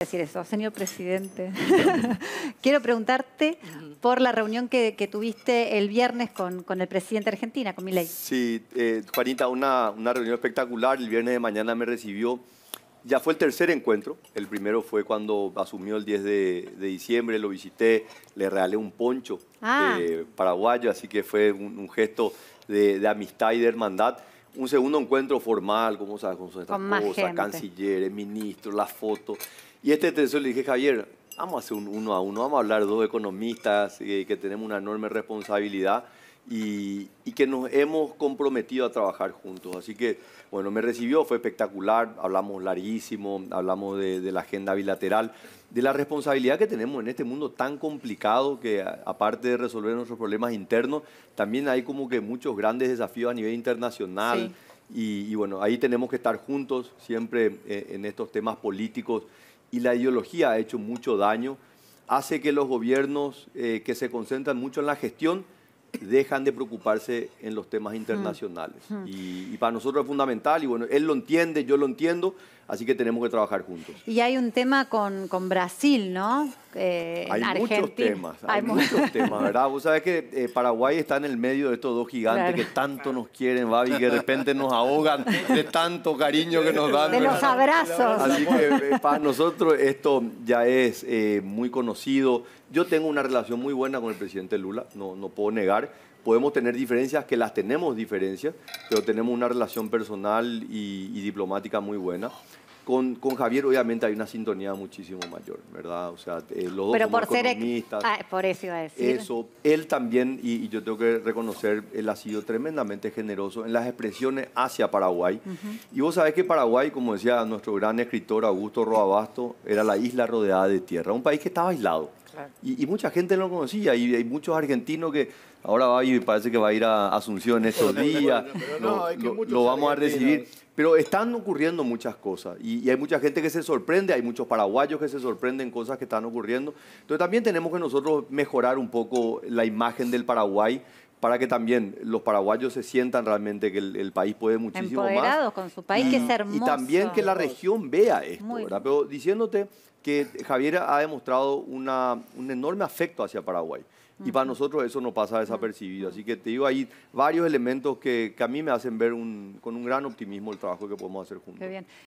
decir eso, señor presidente. Quiero preguntarte por la reunión que, tuviste el viernes con, el presidente de Argentina, con Milei. Sí, eh, Juanita, una, reunión espectacular. El viernes de mañana me recibió. Ya fue el tercer encuentro. El primero fue cuando asumió el 10 de, diciembre, lo visité, le regalé un poncho ah. eh, paraguayo, así que fue un, gesto de, de amistad y de hermandad un segundo encuentro formal, como sabes, con estas cosas, cancilleres, ministros, las fotos. Y este tercero le dije, Javier, vamos a hacer uno a uno, vamos a hablar dos economistas eh, que tenemos una enorme responsabilidad y, que nos hemos comprometido a trabajar juntos. Así que, bueno, me recibió, fue espectacular, hablamos larguísimo, hablamos de, la agenda bilateral, de la responsabilidad que tenemos en este mundo tan complicado que aparte de resolver nuestros problemas internos, también hay como que muchos grandes desafíos a nivel internacional. Y, bueno, ahí tenemos que estar juntos siempre eh, en estos temas políticos y la ideología ha hecho mucho daño, hace que los gobiernos eh, que se concentran mucho en la gestión dejan de preocuparse en los temas hmm. internacionales. Hmm. y, para nosotros es fundamental, y bueno, él lo entiende, yo lo entiendo, Así que tenemos que trabajar juntos. Y hay un tema con, Brasil, ¿no? Eh, hay muchos temas, hay, muchos temas, ¿verdad? Vos sabés que eh, Paraguay está en el medio de estos dos gigantes que tanto nos quieren, Babi, que de repente nos ahogan de tanto cariño que nos dan. De los abrazos. Así que eh, para nosotros esto ya es eh, muy conocido. Yo tengo una relación muy buena con el presidente Lula, no, no puedo negar podemos tener diferencias, que las tenemos diferencias, pero tenemos una relación personal y, diplomática muy buena. Con, con, Javier obviamente hay una sintonía muchísimo mayor, ¿verdad? O sea, eh, los dos por economistas. Ah, por eso iba a decir. Eso, él también, y, yo tengo que reconocer, él ha sido tremendamente generoso en las expresiones hacia Paraguay. Y vos sabés que Paraguay, como decía nuestro gran escritor Augusto Roabasto, era la isla rodeada de tierra, un país que estaba aislado. Y, mucha gente no lo conocía, y hay muchos argentinos que ahora va y parece que va a ir a Asunción estos días, no, lo, lo vamos a recibir. Pero están ocurriendo muchas cosas y, y, hay mucha gente que se sorprende, hay muchos paraguayos que se sorprenden cosas que están ocurriendo. Entonces también tenemos que nosotros mejorar un poco la imagen del Paraguay para que también los paraguayos se sientan realmente que el, país puede muchísimo Empoderados con su país, y, que es hermoso. Y también que la región vea esto, ¿verdad? Pero diciéndote que Javier ha demostrado una, un enorme afecto hacia Paraguay. Y para nosotros eso no pasa desapercibido. Así que te digo, hay varios elementos que, a mí me hacen ver con un gran optimismo el trabajo que podemos hacer juntos. Qué bien.